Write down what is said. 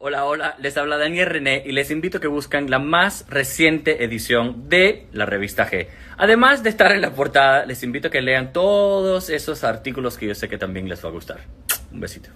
Hola, hola, les habla Daniel René y les invito a que busquen la más reciente edición de la revista G. Además de estar en la portada, les invito a que lean todos esos artículos que yo sé que también les va a gustar. Un besito.